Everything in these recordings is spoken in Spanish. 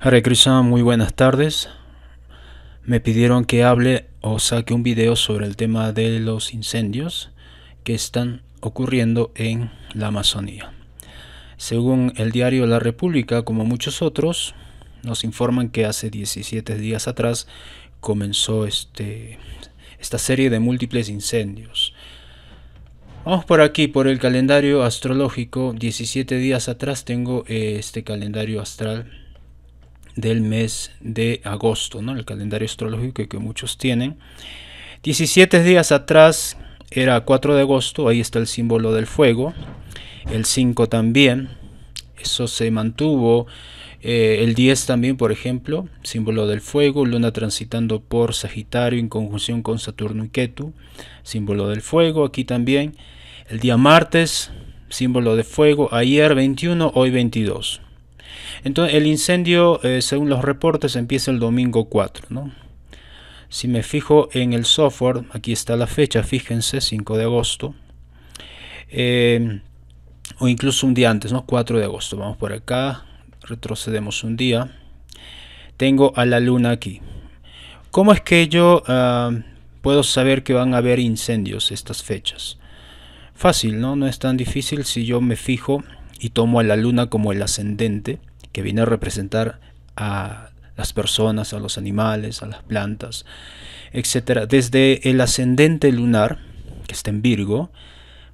Hare muy buenas tardes. Me pidieron que hable o saque un video sobre el tema de los incendios que están ocurriendo en la Amazonía. Según el diario La República, como muchos otros, nos informan que hace 17 días atrás comenzó este, esta serie de múltiples incendios. Vamos por aquí, por el calendario astrológico. 17 días atrás tengo este calendario astral del mes de agosto, el calendario astrológico que muchos tienen. 17 días atrás era 4 de agosto, ahí está el símbolo del fuego, el 5 también, eso se mantuvo, eh, el 10 también, por ejemplo, símbolo del fuego, luna transitando por Sagitario en conjunción con Saturno y Ketu, símbolo del fuego, aquí también, el día martes, símbolo de fuego, ayer 21, hoy 22. Entonces, el incendio, eh, según los reportes, empieza el domingo 4. ¿no? Si me fijo en el software, aquí está la fecha, fíjense, 5 de agosto. Eh, o incluso un día antes, ¿no? 4 de agosto. Vamos por acá, retrocedemos un día. Tengo a la luna aquí. ¿Cómo es que yo ah, puedo saber que van a haber incendios estas fechas? Fácil, ¿no? No es tan difícil si yo me fijo y tomo a la luna como el ascendente que viene a representar a las personas, a los animales, a las plantas, etc. Desde el ascendente lunar, que está en Virgo,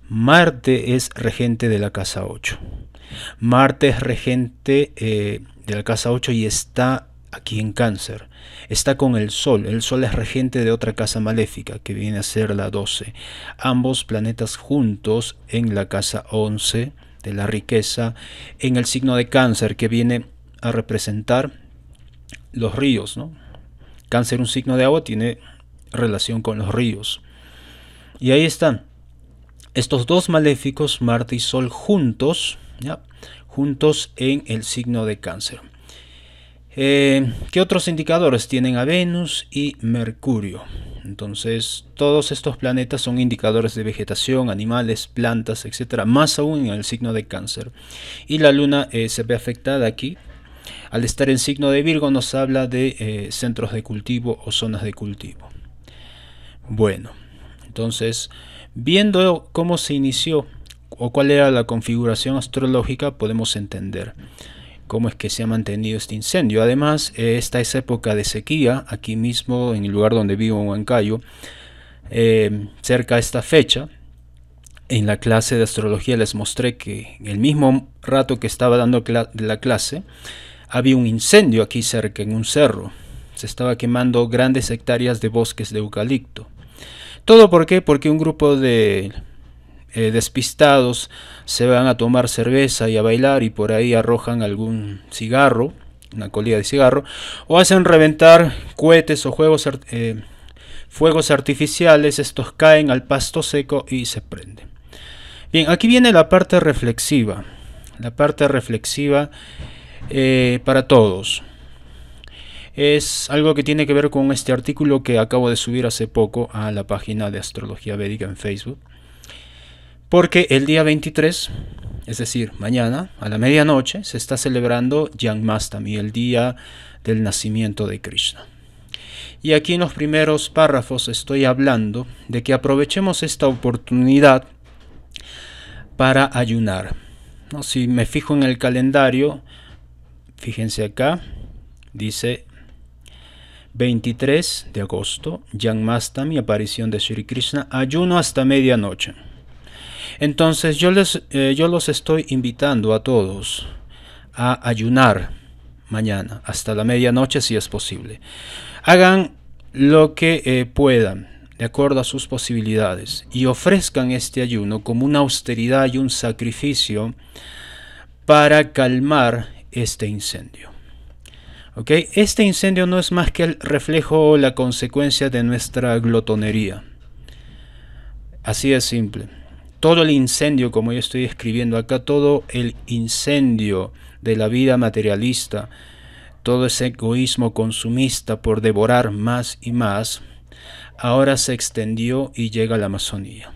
Marte es regente de la casa 8. Marte es regente eh, de la casa 8 y está aquí en cáncer. Está con el Sol. El Sol es regente de otra casa maléfica, que viene a ser la 12. Ambos planetas juntos en la casa 11 de la riqueza en el signo de cáncer que viene a representar los ríos. ¿no? Cáncer, un signo de agua, tiene relación con los ríos. Y ahí están. Estos dos maléficos, Marte y Sol, juntos, ¿ya? juntos en el signo de cáncer. Eh, ¿Qué otros indicadores tienen a Venus y Mercurio? Entonces, todos estos planetas son indicadores de vegetación, animales, plantas, etcétera Más aún en el signo de cáncer. Y la luna eh, se ve afectada aquí. Al estar en signo de Virgo nos habla de eh, centros de cultivo o zonas de cultivo. Bueno, entonces, viendo cómo se inició o cuál era la configuración astrológica, podemos entender cómo es que se ha mantenido este incendio. Además, eh, esta es época de sequía, aquí mismo en el lugar donde vivo, en Huancayo, eh, cerca a esta fecha, en la clase de astrología les mostré que en el mismo rato que estaba dando la clase, había un incendio aquí cerca, en un cerro. Se estaba quemando grandes hectáreas de bosques de eucalipto. ¿Todo por qué? Porque un grupo de eh, despistados se van a tomar cerveza y a bailar y por ahí arrojan algún cigarro, una colilla de cigarro, o hacen reventar cohetes o juegos, eh, fuegos artificiales, estos caen al pasto seco y se prenden. Bien, aquí viene la parte reflexiva, la parte reflexiva eh, para todos. Es algo que tiene que ver con este artículo que acabo de subir hace poco a la página de Astrología Védica en Facebook porque el día 23, es decir, mañana, a la medianoche, se está celebrando Yangmastami, el día del nacimiento de Krishna. Y aquí en los primeros párrafos estoy hablando de que aprovechemos esta oportunidad para ayunar. Si me fijo en el calendario, fíjense acá, dice 23 de agosto, Yangmastami, aparición de Sri Krishna, ayuno hasta medianoche. Entonces yo, les, eh, yo los estoy invitando a todos a ayunar mañana hasta la medianoche si es posible. Hagan lo que eh, puedan de acuerdo a sus posibilidades y ofrezcan este ayuno como una austeridad y un sacrificio para calmar este incendio. Este incendio no es más que el reflejo o la consecuencia de nuestra glotonería. Así es simple todo el incendio, como yo estoy escribiendo acá, todo el incendio de la vida materialista, todo ese egoísmo consumista por devorar más y más, ahora se extendió y llega a la Amazonía.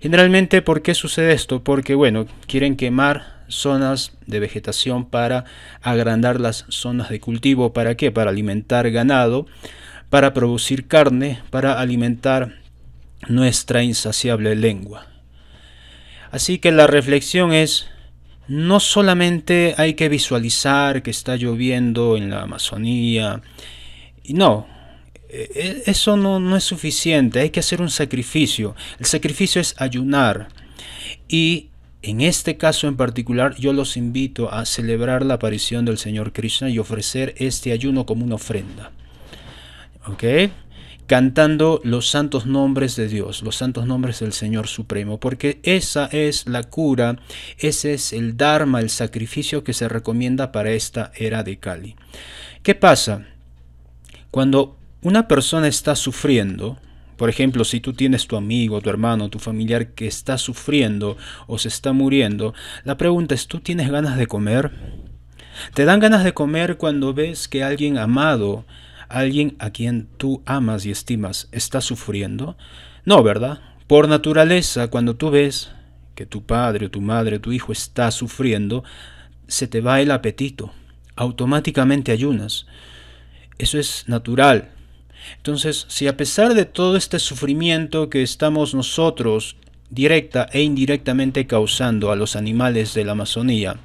Generalmente, ¿por qué sucede esto? Porque, bueno, quieren quemar zonas de vegetación para agrandar las zonas de cultivo. ¿Para qué? Para alimentar ganado, para producir carne, para alimentar nuestra insaciable lengua. Así que la reflexión es, no solamente hay que visualizar que está lloviendo en la Amazonía, no, e, e, eso no, no es suficiente, hay que hacer un sacrificio. El sacrificio es ayunar. Y en este caso en particular, yo los invito a celebrar la aparición del Señor Krishna y ofrecer este ayuno como una ofrenda. ¿Ok? cantando los santos nombres de Dios, los santos nombres del Señor Supremo, porque esa es la cura, ese es el Dharma, el sacrificio que se recomienda para esta era de Kali. ¿Qué pasa? Cuando una persona está sufriendo, por ejemplo, si tú tienes tu amigo, tu hermano, tu familiar que está sufriendo o se está muriendo, la pregunta es, ¿tú tienes ganas de comer? ¿Te dan ganas de comer cuando ves que alguien amado alguien a quien tú amas y estimas está sufriendo? No, ¿verdad? Por naturaleza, cuando tú ves que tu padre tu madre tu hijo está sufriendo, se te va el apetito, automáticamente ayunas. Eso es natural. Entonces, si a pesar de todo este sufrimiento que estamos nosotros directa e indirectamente causando a los animales de la Amazonía,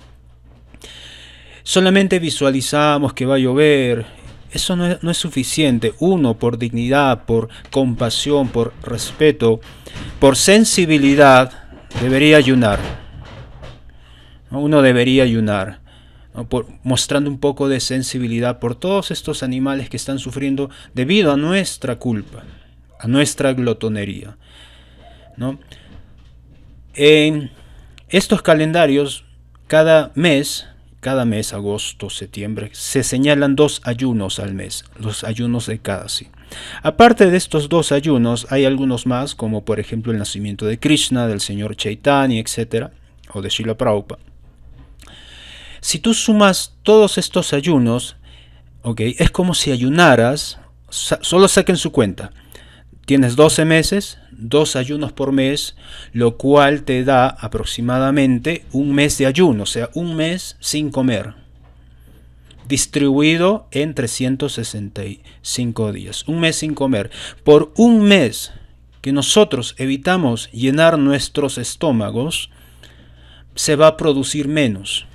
solamente visualizamos que va a llover eso no es, suficiente. Uno, por dignidad, por compasión, por respeto, por sensibilidad, debería ayunar. Uno debería ayunar. mostrando un poco de sensibilidad por todos estos animales que están sufriendo debido a nuestra culpa, a nuestra glotonería. En estos calendarios, cada mes cada mes, agosto, septiembre, se señalan dos ayunos al mes, los ayunos de cada sí. Aparte de estos dos ayunos, hay algunos más, como por ejemplo el nacimiento de Krishna, del señor Chaitanya, etc., o de Srila Prabhupada. Si tú sumas todos estos ayunos, es como si ayunaras, solo saquen su cuenta, Tienes 12 meses, dos ayunos por mes, lo cual te da aproximadamente un mes de ayuno, o sea, un mes sin comer, distribuido en 365 días. Un mes sin comer. Por un mes que nosotros evitamos llenar nuestros estómagos, se va a producir menos.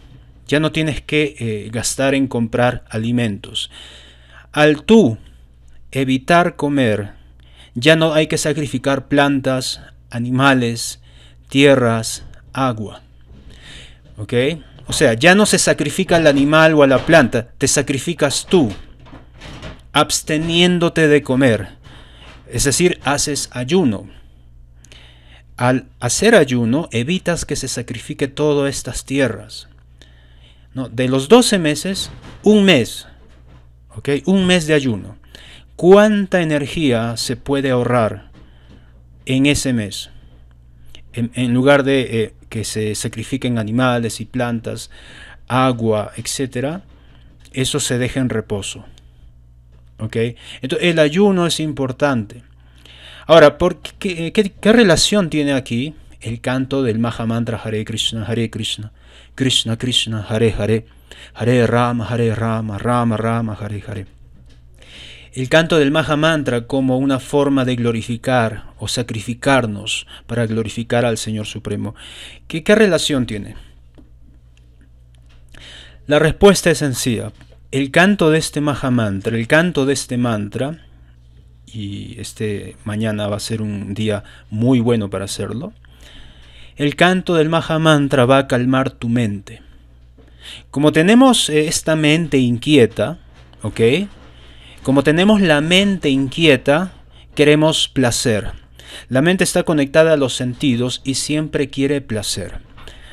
Ya no tienes que eh, gastar en comprar alimentos. Al tú evitar comer, ya no hay que sacrificar plantas, animales, tierras, agua. ¿Ok? O sea, ya no se sacrifica al animal o a la planta, te sacrificas tú, absteniéndote de comer. Es decir, haces ayuno. Al hacer ayuno, evitas que se sacrifique todas estas tierras. No, de los 12 meses, un mes. ¿Ok? Un mes de ayuno cuánta energía se puede ahorrar en ese mes. En, lugar de eh, que se sacrifiquen animales y plantas, agua, etc., eso se deja en reposo. ¿Ok? Entonces el ayuno es importante. Ahora, eh, qué, qué relación tiene aquí el canto del Mahamantra Hare Krishna, Hare Krishna, Krishna Krishna, Hare Hare, Hare Rama, Hare Rama, Rama Rama, Hare Hare? El canto del Maha Mantra como una forma de glorificar o sacrificarnos para glorificar al Señor Supremo. ¿Qué, relación tiene? La respuesta es sencilla. El canto de este Maha Mantra, el canto de este mantra, y este mañana va a ser un día muy bueno para hacerlo, el canto del Maha Mantra va a calmar tu mente. Como tenemos eh, esta mente inquieta, ¿ok? Como tenemos la mente inquieta, queremos placer. La mente está conectada a los sentidos y siempre quiere placer,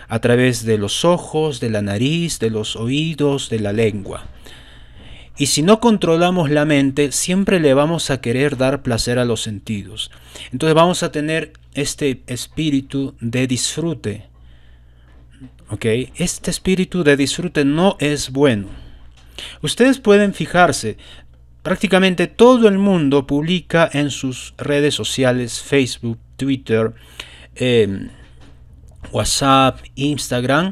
a través de los ojos, de la nariz, de los oídos, de la lengua. Y si no controlamos la mente, siempre le vamos a querer dar placer a los sentidos. Entonces vamos a tener este espíritu de disfrute. ¿Ok? Este espíritu de disfrute no es bueno. Ustedes pueden fijarse, prácticamente todo el mundo publica en sus redes sociales, Facebook, Twitter, em, WhatsApp, Instagram,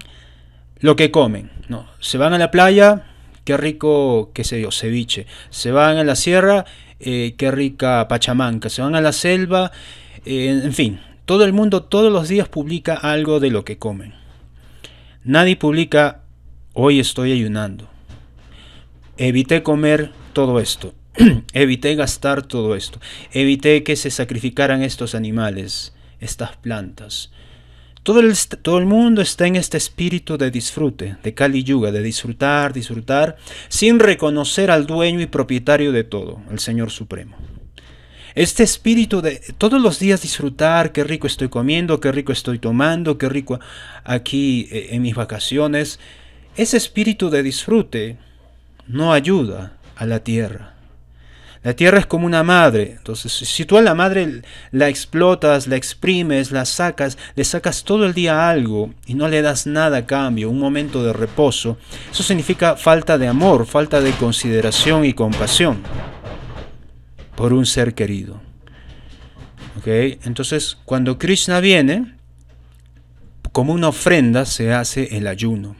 lo que comen. ¿no? Se van a la playa, qué rico, qué sé yo, ceviche. Se van a la sierra, eh, qué rica pachamanca. Se van a la selva, eh, en fin. Todo el mundo todos los días publica algo de lo que comen. Nadie publica, hoy estoy ayunando. Evité comer todo esto, evité gastar todo esto, evité que se sacrificaran estos animales, estas plantas. Todo el, todo el, mundo está en este espíritu de disfrute, de Kali Yuga, de disfrutar, disfrutar, sin reconocer al dueño y propietario de todo, el Señor Supremo. Este espíritu de todos los días disfrutar, qué rico estoy comiendo, qué rico estoy tomando, qué rico aquí eh, en mis vacaciones, ese espíritu de disfrute no ayuda a la tierra. La tierra es como una madre. Entonces, si tú a la madre la explotas, la exprimes, la sacas, le sacas todo el día algo y no le das nada a cambio, un momento de reposo, eso significa falta de amor, falta de consideración y compasión por un ser querido. Entonces, cuando Krishna viene, como una ofrenda se hace el ayuno.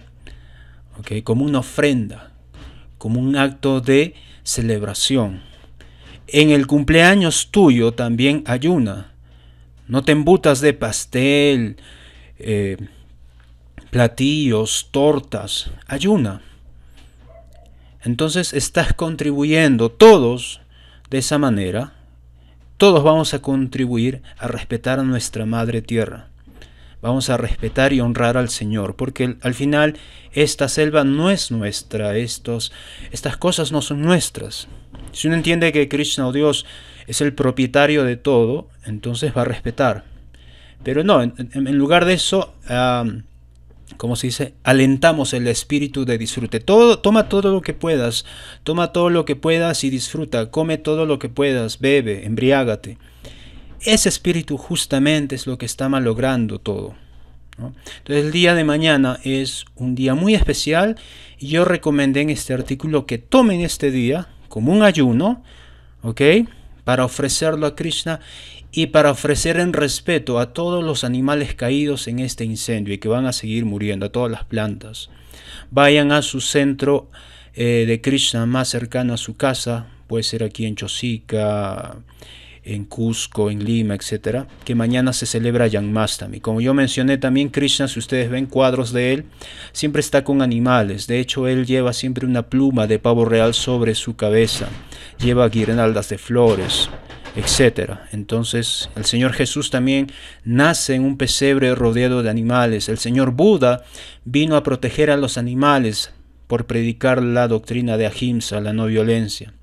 Como una ofrenda como un acto de celebración. En el cumpleaños tuyo también ayuna. No te embutas de pastel, eh, platillos, tortas. Ayuna. Entonces estás contribuyendo todos de esa manera. Todos vamos a contribuir a respetar a nuestra madre tierra vamos a respetar y honrar al Señor, porque al final esta selva no es nuestra, estos, estas cosas no son nuestras. Si uno entiende que Krishna o oh Dios es el propietario de todo, entonces va a respetar. Pero no, en, lugar de eso, ¿cómo como se dice, alentamos el espíritu de disfrute. Todo, toma todo lo que puedas, toma todo lo que puedas y disfruta, come todo lo que puedas, bebe, embriágate. Ese espíritu justamente es lo que está malogrando todo. Entonces el día de mañana es un día muy especial y yo recomendé en este artículo que tomen este día como un ayuno, ¿ok? Para ofrecerlo a Krishna y para ofrecer en respeto a todos los animales caídos en este incendio y que van a seguir muriendo, a todas las plantas. Vayan a su centro eh, de Krishna más cercano a su casa, puede ser aquí en Chosica, en Cusco, en Lima, etcétera, que mañana se celebra y Como yo mencioné también, Krishna, si ustedes ven cuadros de él, siempre está con animales. De hecho, él lleva siempre una pluma de pavo real sobre su cabeza, lleva guirnaldas de flores, etcétera. Entonces, el Señor Jesús también nace en un pesebre rodeado de animales. El Señor Buda vino a proteger a los animales por predicar la doctrina de Ahimsa, la no violencia.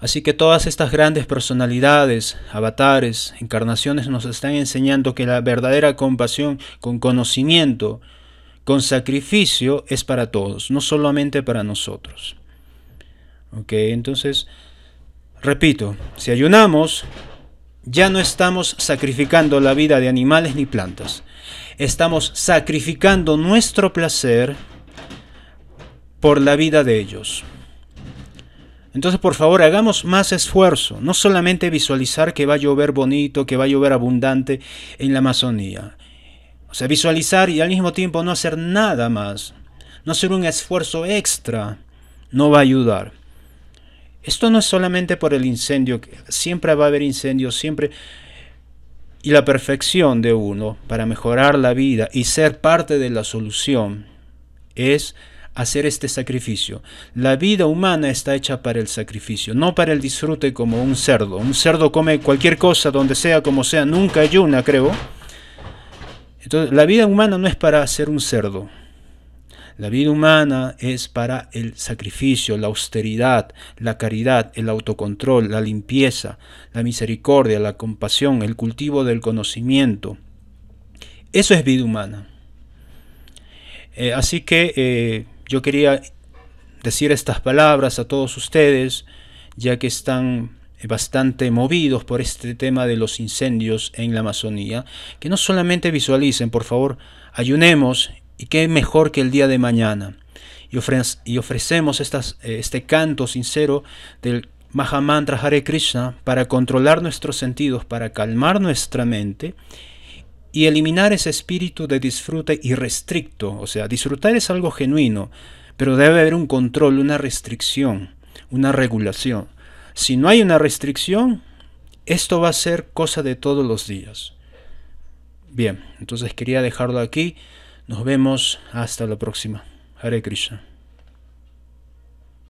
Así que todas estas grandes personalidades, avatares, encarnaciones nos están enseñando que la verdadera compasión con conocimiento, con sacrificio, es para todos, no solamente para nosotros. Ok, entonces, repito, si ayunamos, ya no estamos sacrificando la vida de animales ni plantas. Estamos sacrificando nuestro placer por la vida de ellos. Entonces, por favor, hagamos más esfuerzo, no solamente visualizar que va a llover bonito, que va a llover abundante en la Amazonía. O sea, visualizar y al mismo tiempo no hacer nada más, no hacer un esfuerzo extra, no va a ayudar. Esto no es solamente por el incendio, siempre va a haber incendios, siempre... Y la perfección de uno para mejorar la vida y ser parte de la solución es hacer este sacrificio. La vida humana está hecha para el sacrificio, no para el disfrute como un cerdo. Un cerdo come cualquier cosa, donde sea, como sea, nunca ayuna, creo. Entonces, la vida humana no es para ser un cerdo. La vida humana es para el sacrificio, la austeridad, la caridad, el autocontrol, la limpieza, la misericordia, la compasión, el cultivo del conocimiento. Eso es vida humana. Eh, así que eh, yo quería decir estas palabras a todos ustedes, ya que están bastante movidos por este tema de los incendios en la Amazonía, que no solamente visualicen, por favor, ayunemos y qué mejor que el día de mañana. Y, ofrecemos eh, este canto sincero del Mahamantra Hare Krishna para controlar nuestros sentidos, para calmar nuestra mente y eliminar ese espíritu de disfrute irrestricto. O sea, disfrutar es algo genuino, pero debe haber un control, una restricción, una regulación. Si no hay una restricción, esto va a ser cosa de todos los días. Bien, entonces quería dejarlo aquí. Nos vemos hasta la próxima. Hare Krishna.